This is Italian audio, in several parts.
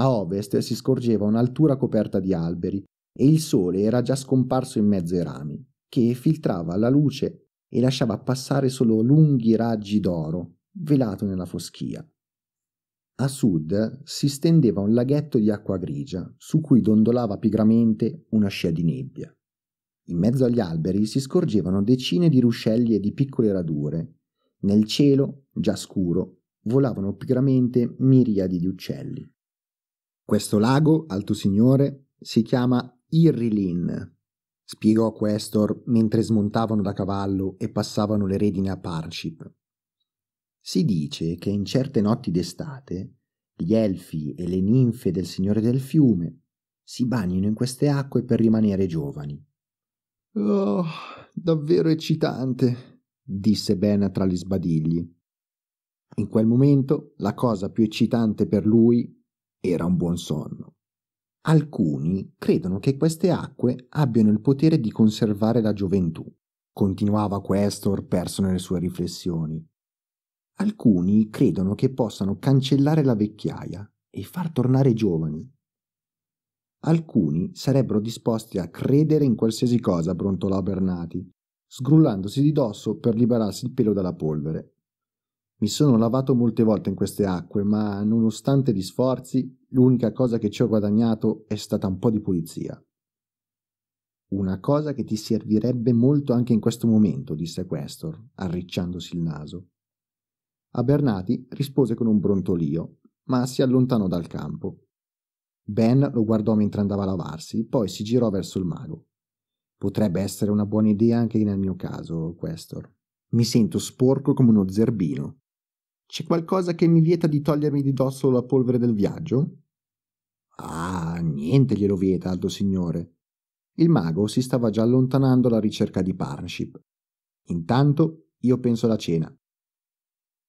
A ovest si scorgeva un'altura coperta di alberi e il sole era già scomparso in mezzo ai rami, che filtrava la luce e lasciava passare solo lunghi raggi d'oro, velato nella foschia. A sud si stendeva un laghetto di acqua grigia, su cui dondolava pigramente una scia di nebbia. In mezzo agli alberi si scorgevano decine di ruscelli e di piccole radure. Nel cielo, già scuro, volavano pigramente miriadi di uccelli. Questo lago, alto signore, si chiama Irrilin, spiegò Questor mentre smontavano da cavallo e passavano le redine a Parship. Si dice che in certe notti d'estate gli elfi e le ninfe del Signore del Fiume si bagnino in queste acque per rimanere giovani. Oh, davvero eccitante, disse Ben tra gli sbadigli. In quel momento la cosa più eccitante per lui era un buon sonno. Alcuni credono che queste acque abbiano il potere di conservare la gioventù, continuava Questor perso nelle sue riflessioni. Alcuni credono che possano cancellare la vecchiaia e far tornare giovani. Alcuni sarebbero disposti a credere in qualsiasi cosa, brontolò Bernati, sgrullandosi di dosso per liberarsi il pelo dalla polvere. Mi sono lavato molte volte in queste acque, ma nonostante gli sforzi, l'unica cosa che ci ho guadagnato è stata un po' di pulizia. Una cosa che ti servirebbe molto anche in questo momento, disse Questor, arricciandosi il naso. Abernati rispose con un brontolio, ma si allontanò dal campo. Ben lo guardò mentre andava a lavarsi, poi si girò verso il mago. Potrebbe essere una buona idea anche nel mio caso, Questor. Mi sento sporco come uno zerbino. C'è qualcosa che mi vieta di togliermi di dosso la polvere del viaggio? Ah, niente glielo vieta, alto signore. Il mago si stava già allontanando alla ricerca di partnership. Intanto io penso alla cena.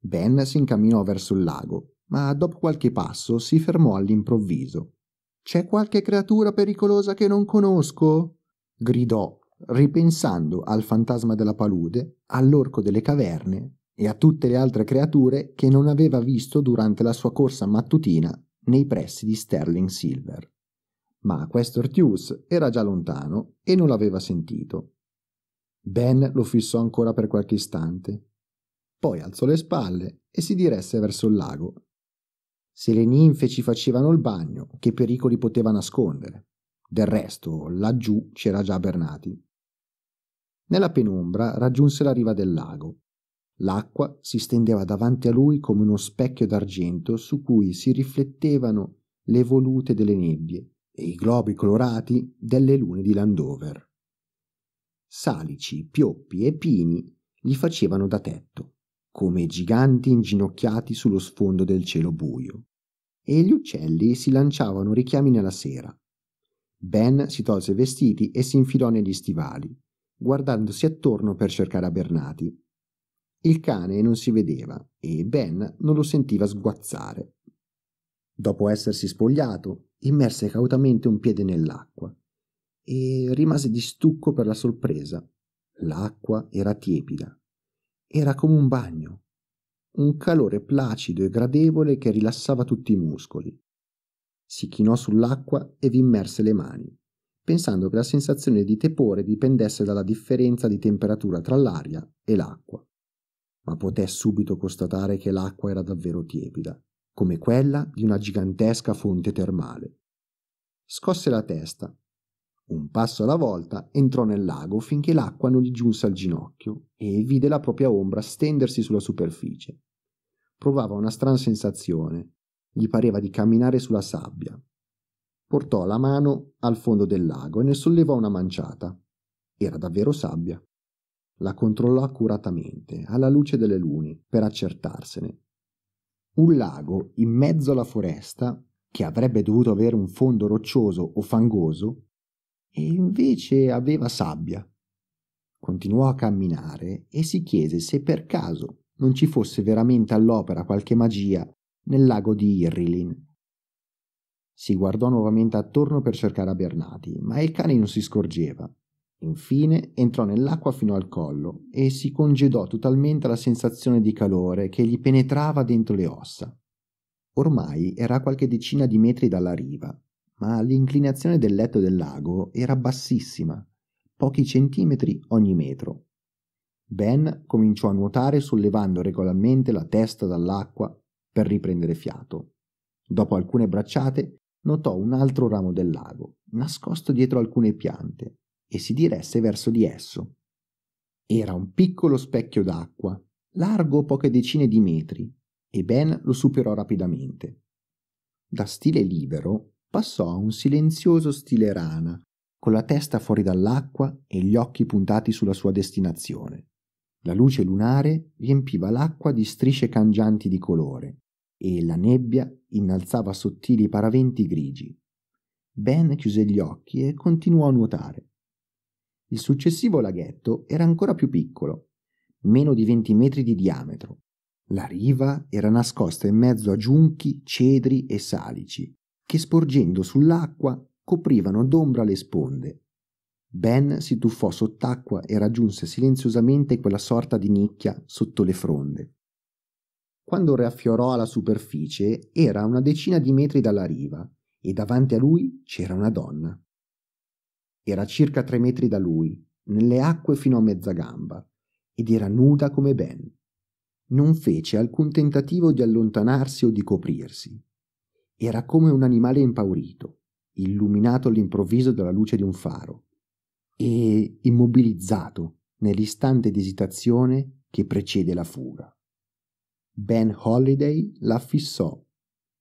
Ben si incamminò verso il lago, ma dopo qualche passo si fermò all'improvviso. C'è qualche creatura pericolosa che non conosco? gridò, ripensando al fantasma della palude, all'orco delle caverne e a tutte le altre creature che non aveva visto durante la sua corsa mattutina nei pressi di Sterling Silver. Ma questo Ortius era già lontano e non l'aveva sentito. Ben lo fissò ancora per qualche istante. Poi alzò le spalle e si diresse verso il lago. Se le ninfe ci facevano il bagno, che pericoli poteva nascondere? Del resto, laggiù c'era già Bernati. Nella penombra raggiunse la riva del lago L'acqua si stendeva davanti a lui come uno specchio d'argento su cui si riflettevano le volute delle nebbie e i globi colorati delle lune di Landover. Salici, pioppi e pini gli facevano da tetto, come giganti inginocchiati sullo sfondo del cielo buio, e gli uccelli si lanciavano richiami nella sera. Ben si tolse i vestiti e si infilò negli stivali, guardandosi attorno per cercare Abernati, il cane non si vedeva e Ben non lo sentiva sguazzare. Dopo essersi spogliato, immerse cautamente un piede nell'acqua e rimase di stucco per la sorpresa. L'acqua era tiepida. Era come un bagno. Un calore placido e gradevole che rilassava tutti i muscoli. Si chinò sull'acqua e vi immerse le mani, pensando che la sensazione di tepore dipendesse dalla differenza di temperatura tra l'aria e l'acqua ma poté subito constatare che l'acqua era davvero tiepida, come quella di una gigantesca fonte termale. Scosse la testa. Un passo alla volta entrò nel lago finché l'acqua non gli giunse al ginocchio e vide la propria ombra stendersi sulla superficie. Provava una strana sensazione. Gli pareva di camminare sulla sabbia. Portò la mano al fondo del lago e ne sollevò una manciata. Era davvero sabbia. La controllò accuratamente, alla luce delle luni, per accertarsene. Un lago in mezzo alla foresta, che avrebbe dovuto avere un fondo roccioso o fangoso, e invece aveva sabbia. Continuò a camminare e si chiese se per caso non ci fosse veramente all'opera qualche magia nel lago di Irrilin. Si guardò nuovamente attorno per cercare a ma il cane non si scorgeva. Infine entrò nell'acqua fino al collo e si congedò totalmente alla sensazione di calore che gli penetrava dentro le ossa. Ormai era a qualche decina di metri dalla riva, ma l'inclinazione del letto del lago era bassissima, pochi centimetri ogni metro. Ben cominciò a nuotare sollevando regolarmente la testa dall'acqua per riprendere fiato. Dopo alcune bracciate notò un altro ramo del lago, nascosto dietro alcune piante, e si diresse verso di esso. Era un piccolo specchio d'acqua, largo poche decine di metri, e Ben lo superò rapidamente. Da stile libero passò a un silenzioso stile rana, con la testa fuori dall'acqua e gli occhi puntati sulla sua destinazione. La luce lunare riempiva l'acqua di strisce cangianti di colore e la nebbia innalzava sottili paraventi grigi. Ben chiuse gli occhi e continuò a nuotare. Il successivo laghetto era ancora più piccolo, meno di 20 metri di diametro. La riva era nascosta in mezzo a giunchi, cedri e salici, che sporgendo sull'acqua coprivano d'ombra le sponde. Ben si tuffò sott'acqua e raggiunse silenziosamente quella sorta di nicchia sotto le fronde. Quando riaffiorò alla superficie era a una decina di metri dalla riva e davanti a lui c'era una donna. Era circa tre metri da lui, nelle acque fino a mezza gamba, ed era nuda come Ben. Non fece alcun tentativo di allontanarsi o di coprirsi. Era come un animale impaurito, illuminato all'improvviso dalla luce di un faro, e immobilizzato nell'istante di esitazione che precede la fuga. Ben Holiday la fissò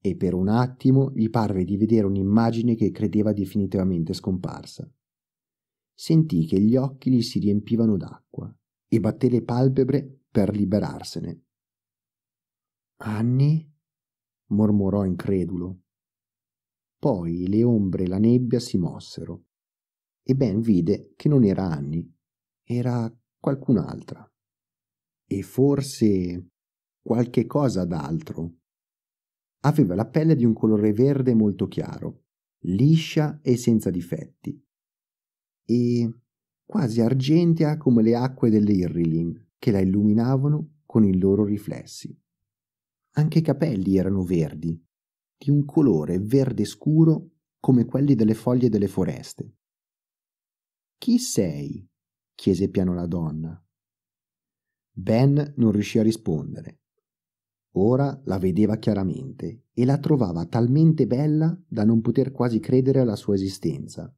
e per un attimo gli parve di vedere un'immagine che credeva definitivamente scomparsa sentì che gli occhi gli si riempivano d'acqua e batté le palpebre per liberarsene. Anni? mormorò incredulo. Poi le ombre e la nebbia si mossero e Ben vide che non era Anni, era qualcun'altra. E forse qualche cosa d'altro. Aveva la pelle di un colore verde molto chiaro, liscia e senza difetti, e quasi argentea come le acque delle Irrilin, che la illuminavano con i loro riflessi. Anche i capelli erano verdi, di un colore verde scuro come quelli delle foglie delle foreste. Chi sei? chiese piano la donna. Ben non riuscì a rispondere. Ora la vedeva chiaramente e la trovava talmente bella da non poter quasi credere alla sua esistenza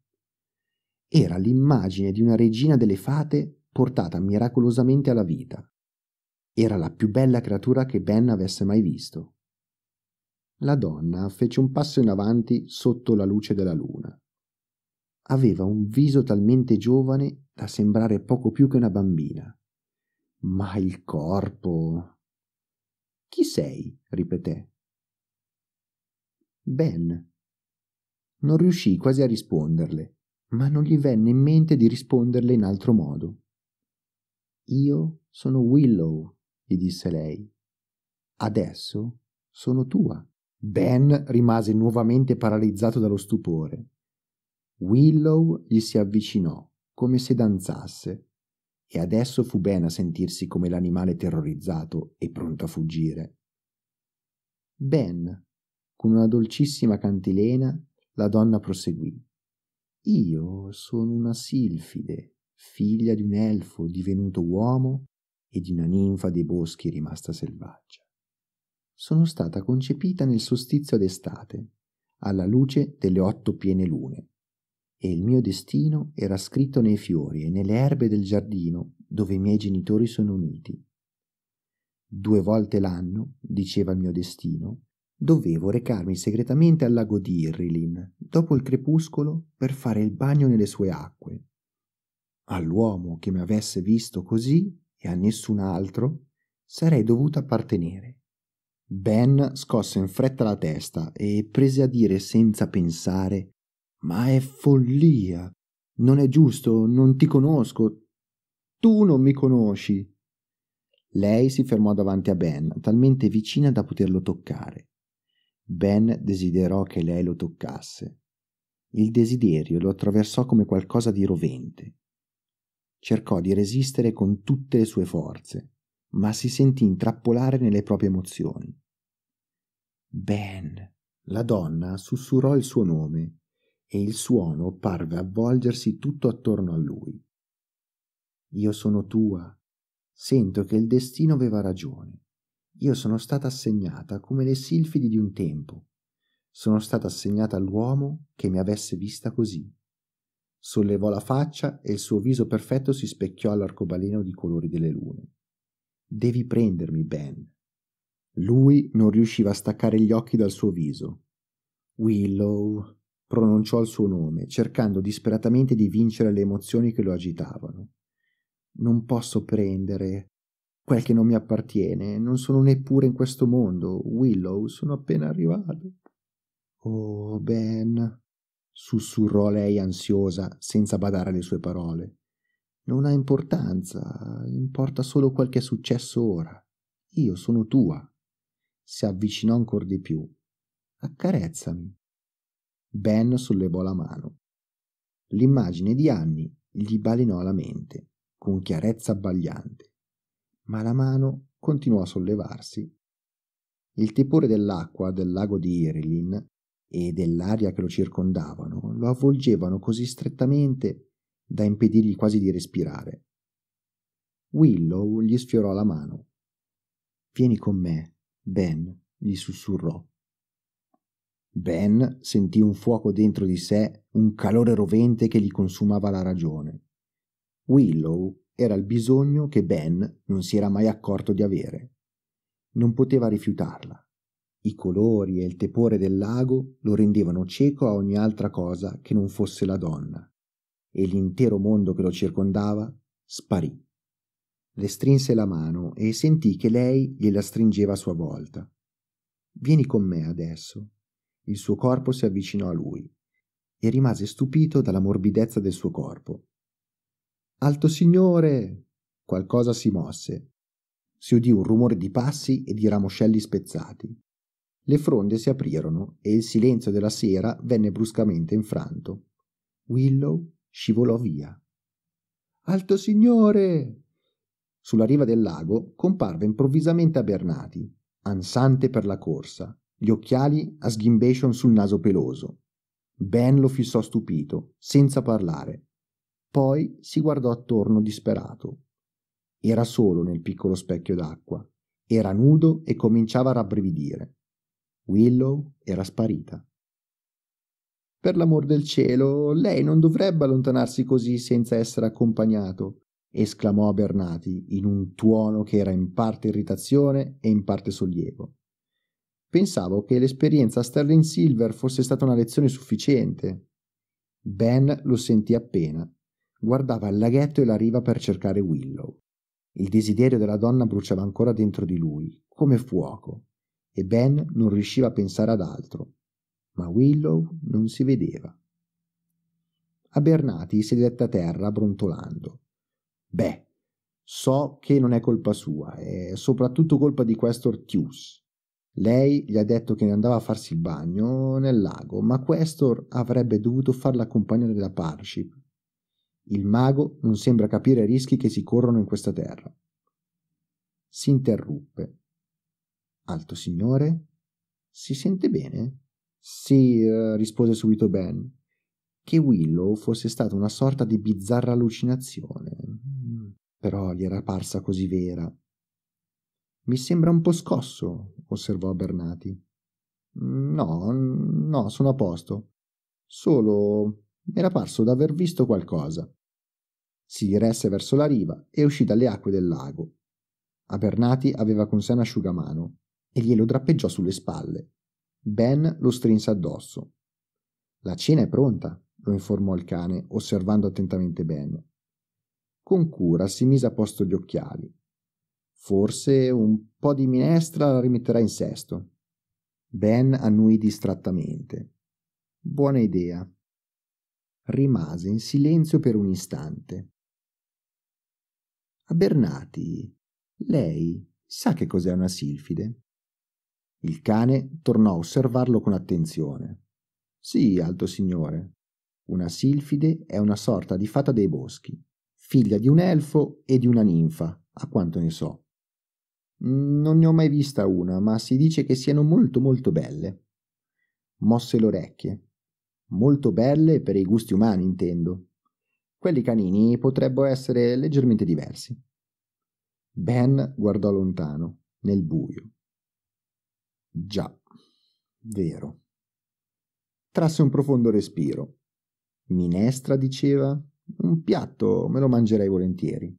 era l'immagine di una regina delle fate portata miracolosamente alla vita. Era la più bella creatura che Ben avesse mai visto. La donna fece un passo in avanti sotto la luce della luna. Aveva un viso talmente giovane da sembrare poco più che una bambina. Ma il corpo. Chi sei? ripeté. Ben. Non riuscì quasi a risponderle ma non gli venne in mente di risponderle in altro modo. Io sono Willow, gli disse lei. Adesso sono tua. Ben rimase nuovamente paralizzato dallo stupore. Willow gli si avvicinò, come se danzasse, e adesso fu bene a sentirsi come l'animale terrorizzato e pronto a fuggire. Ben, con una dolcissima cantilena, la donna proseguì. Io sono una silfide, figlia di un elfo divenuto uomo e di una ninfa dei boschi rimasta selvaggia. Sono stata concepita nel solstizio d'estate, alla luce delle otto piene lune, e il mio destino era scritto nei fiori e nelle erbe del giardino dove i miei genitori sono uniti. Due volte l'anno, diceva il mio destino, Dovevo recarmi segretamente al lago di Irrilin, dopo il crepuscolo, per fare il bagno nelle sue acque. All'uomo che mi avesse visto così e a nessun altro sarei dovuta appartenere. Ben scosse in fretta la testa e prese a dire senza pensare Ma è follia. Non è giusto, non ti conosco. Tu non mi conosci. Lei si fermò davanti a Ben, talmente vicina da poterlo toccare. Ben desiderò che lei lo toccasse. Il desiderio lo attraversò come qualcosa di rovente. Cercò di resistere con tutte le sue forze, ma si sentì intrappolare nelle proprie emozioni. Ben. La donna sussurrò il suo nome e il suono parve avvolgersi tutto attorno a lui. Io sono tua. Sento che il destino aveva ragione io sono stata assegnata come le silfidi di un tempo. Sono stata assegnata all'uomo che mi avesse vista così. Sollevò la faccia e il suo viso perfetto si specchiò all'arcobaleno di colori delle lune. Devi prendermi, Ben. Lui non riusciva a staccare gli occhi dal suo viso. Willow pronunciò il suo nome, cercando disperatamente di vincere le emozioni che lo agitavano. Non posso prendere, quel che non mi appartiene, non sono neppure in questo mondo, Willow, sono appena arrivato. Oh, Ben, sussurrò lei ansiosa, senza badare alle sue parole. Non ha importanza, importa solo quel che è successo ora. Io sono tua. Si avvicinò ancora di più. Accarezzami. Ben sollevò la mano. L'immagine di Annie gli balenò alla mente, con chiarezza abbagliante ma la mano continuò a sollevarsi. Il tepore dell'acqua del lago di Irilin e dell'aria che lo circondavano lo avvolgevano così strettamente da impedirgli quasi di respirare. Willow gli sfiorò la mano. Vieni con me, Ben, gli sussurrò. Ben sentì un fuoco dentro di sé, un calore rovente che gli consumava la ragione. Willow era il bisogno che Ben non si era mai accorto di avere. Non poteva rifiutarla. I colori e il tepore del lago lo rendevano cieco a ogni altra cosa che non fosse la donna, e l'intero mondo che lo circondava sparì. Le strinse la mano e sentì che lei gliela stringeva a sua volta. Vieni con me adesso. Il suo corpo si avvicinò a lui e rimase stupito dalla morbidezza del suo corpo, Alto signore! Qualcosa si mosse. Si udì un rumore di passi e di ramoscelli spezzati. Le fronde si aprirono e il silenzio della sera venne bruscamente infranto. Willow scivolò via. Alto signore! Sulla riva del lago comparve improvvisamente Bernati, ansante per la corsa, gli occhiali a sghimbation sul naso peloso. Ben lo fissò stupito, senza parlare, poi si guardò attorno disperato. Era solo nel piccolo specchio d'acqua. Era nudo e cominciava a rabbrividire. Willow era sparita. Per l'amor del cielo, lei non dovrebbe allontanarsi così senza essere accompagnato, esclamò Bernati in un tuono che era in parte irritazione e in parte sollievo. Pensavo che l'esperienza a Sterling Silver fosse stata una lezione sufficiente. Ben lo sentì appena guardava il laghetto e la riva per cercare Willow. Il desiderio della donna bruciava ancora dentro di lui, come fuoco, e Ben non riusciva a pensare ad altro. Ma Willow non si vedeva. A Bernati sedette a terra brontolando. Beh, so che non è colpa sua, è soprattutto colpa di questo Ortius. Lei gli ha detto che ne andava a farsi il bagno nel lago, ma questo avrebbe dovuto farla accompagnare da Parship il mago non sembra capire i rischi che si corrono in questa terra. Si interruppe. Alto signore? Si sente bene? Sì, eh, rispose subito Ben. Che Willow fosse stata una sorta di bizzarra allucinazione. Mm, però gli era parsa così vera. Mi sembra un po' scosso, osservò Bernati. Mm, no, no, sono a posto. Solo mi era parso d'aver visto qualcosa. Si diresse verso la riva e uscì dalle acque del lago. Abernati aveva con sé un asciugamano e glielo drappeggiò sulle spalle. Ben lo strinse addosso. La cena è pronta, lo informò il cane, osservando attentamente Ben. Con cura si mise a posto gli occhiali. Forse un po' di minestra la rimetterà in sesto. Ben annuì distrattamente. Buona idea. Rimase in silenzio per un istante. A Bernati. Lei sa che cos'è una silfide? Il cane tornò a osservarlo con attenzione. Sì, alto signore. Una silfide è una sorta di fata dei boschi, figlia di un elfo e di una ninfa, a quanto ne so. Non ne ho mai vista una, ma si dice che siano molto molto belle. Mosse le orecchie. Molto belle per i gusti umani, intendo. Quelli canini potrebbero essere leggermente diversi. Ben guardò lontano, nel buio. Già, vero. Trasse un profondo respiro. Minestra, diceva? Un piatto me lo mangerei volentieri.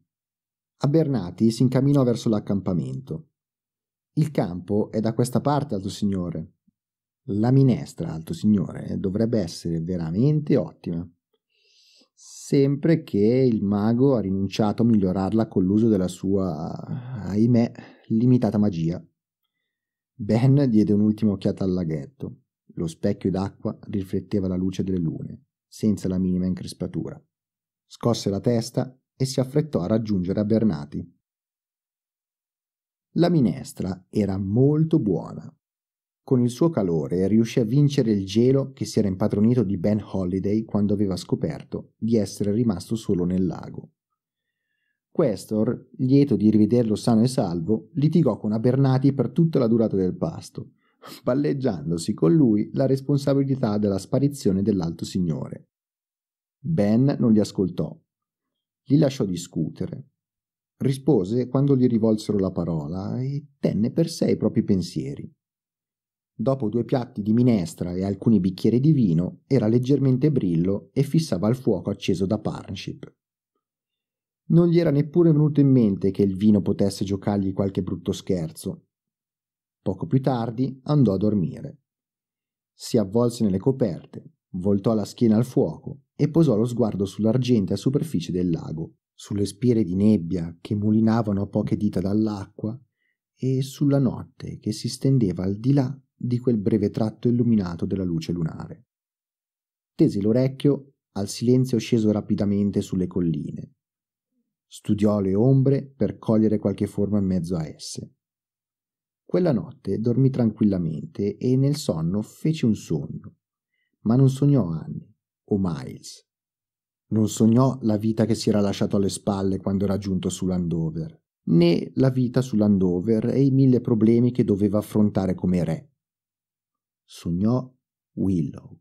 Abernati si incamminò verso l'accampamento. Il campo è da questa parte, Alto Signore. La minestra, Alto Signore, dovrebbe essere veramente ottima sempre che il mago ha rinunciato a migliorarla con l'uso della sua, ahimè, limitata magia. Ben diede un'ultima occhiata al laghetto. Lo specchio d'acqua rifletteva la luce delle lune, senza la minima increspatura. Scosse la testa e si affrettò a raggiungere Bernati. La minestra era molto buona, con il suo calore riuscì a vincere il gelo che si era impadronito di Ben Holiday quando aveva scoperto di essere rimasto solo nel lago. Questor, lieto di rivederlo sano e salvo, litigò con Abernati per tutta la durata del pasto, palleggiandosi con lui la responsabilità della sparizione dell'alto signore. Ben non li ascoltò, li lasciò discutere. Rispose quando gli rivolsero la parola e tenne per sé i propri pensieri. Dopo due piatti di minestra e alcuni bicchieri di vino, era leggermente brillo e fissava il fuoco acceso da Partnership. Non gli era neppure venuto in mente che il vino potesse giocargli qualche brutto scherzo. Poco più tardi andò a dormire. Si avvolse nelle coperte, voltò la schiena al fuoco e posò lo sguardo sull'argentea superficie del lago, sulle spire di nebbia che mulinavano a poche dita dall'acqua e sulla notte che si stendeva al di là di quel breve tratto illuminato della luce lunare. Tese l'orecchio al silenzio sceso rapidamente sulle colline. Studiò le ombre per cogliere qualche forma in mezzo a esse. Quella notte dormì tranquillamente e nel sonno fece un sogno, ma non sognò Annie o Miles. Non sognò la vita che si era lasciato alle spalle quando era giunto su Landover, né la vita su Landover e i mille problemi che doveva affrontare come re sognò Willow.